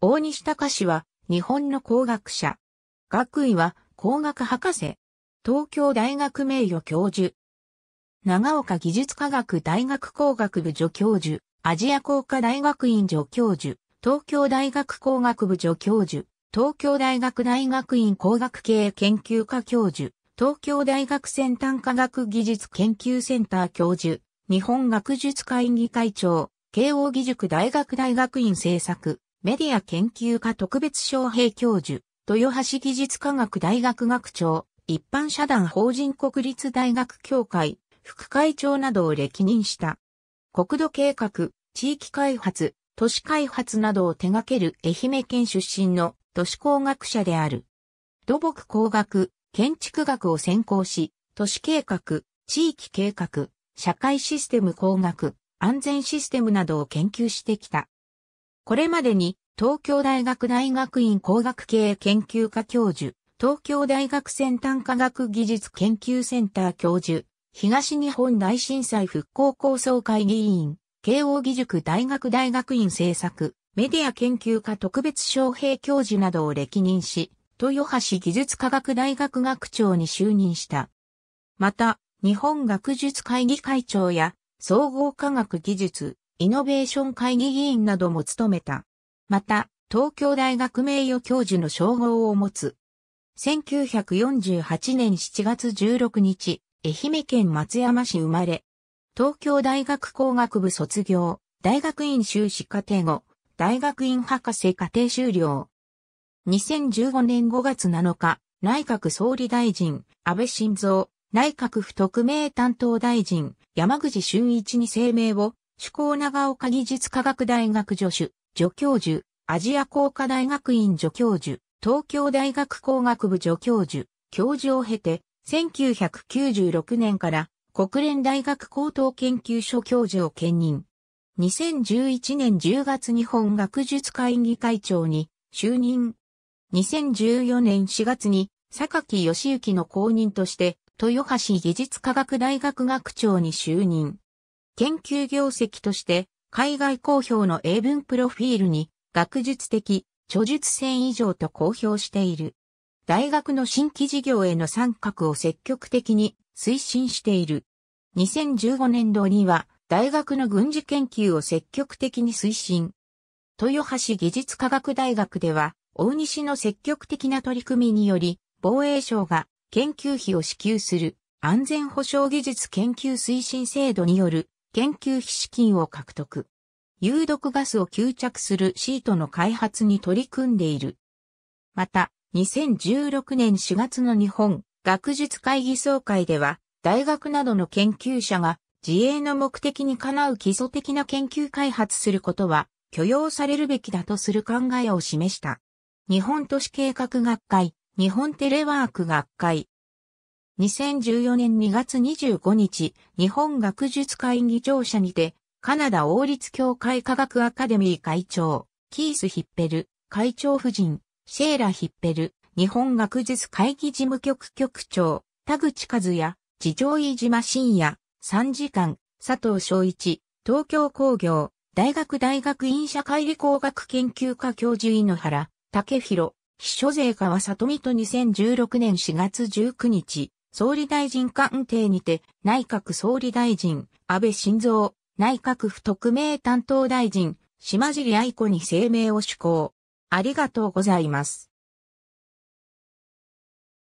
大西隆は日本の工学者。学位は工学博士。東京大学名誉教授。長岡技術科学大学工学部助教授。アジア工科大学院助教授。東京大学工学部助教授。東京大学大学院工学系研究科教授。東京大学先端科学技術研究センター教授。日本学術会議会長。慶応義塾大学大学院政策。メディア研究科特別招聘教授、豊橋技術科学大学学長、一般社団法人国立大学協会、副会長などを歴任した。国土計画、地域開発、都市開発などを手掛ける愛媛県出身の都市工学者である。土木工学、建築学を専攻し、都市計画、地域計画、社会システム工学、安全システムなどを研究してきた。これまでに東京大学大学院工学系研究科教授、東京大学先端科学技術研究センター教授、東日本大震災復興構想会議員、慶応義塾大学大学院政策、メディア研究科特別招聘教授などを歴任し、豊橋技術科学大学学長に就任した。また、日本学術会議会長や、総合科学技術、イノベーション会議議員なども務めた。また、東京大学名誉教授の称号を持つ。1948年7月16日、愛媛県松山市生まれ。東京大学工学部卒業、大学院修士課程後、大学院博士課程修了。2015年5月7日、内閣総理大臣、安倍晋三、内閣府特命担当大臣、山口俊一に声明を主講長岡技術科学大学助手、助教授、アジア工科大学院助教授、東京大学工学部助教授、教授を経て、1996年から国連大学高等研究所教授を兼任。2011年10月日本学術会議会長に就任。2014年4月に榊義行の後任として豊橋技術科学大学学長に就任。研究業績として、海外公表の英文プロフィールに、学術的、著述性以上と公表している。大学の新規事業への参画を積極的に推進している。2015年度には、大学の軍事研究を積極的に推進。豊橋技術科学大学では、大西の積極的な取り組みにより、防衛省が研究費を支給する安全保障技術研究推進制度による研究費資金を獲得。有毒ガスを吸着するシートの開発に取り組んでいる。また、2016年4月の日本学術会議総会では、大学などの研究者が自衛の目的にかなう基礎的な研究開発することは許容されるべきだとする考えを示した。日本都市計画学会、日本テレワーク学会、2014年2月25日、日本学術会議庁舎にて、カナダ王立協会科学アカデミー会長、キース・ヒッペル、会長夫人、シェーラ・ヒッペル、日本学術会議事務局局長、田口和也、地上飯島深也、参事官、佐藤昭一、東京工業、大学大学院社会理工学研究科教授井ノ原、竹広、秘書税川里美と2016年4月19日、総理大臣官邸にて、内閣総理大臣、安倍晋三、内閣府特命担当大臣、島尻愛子に声明を施行。ありがとうございます。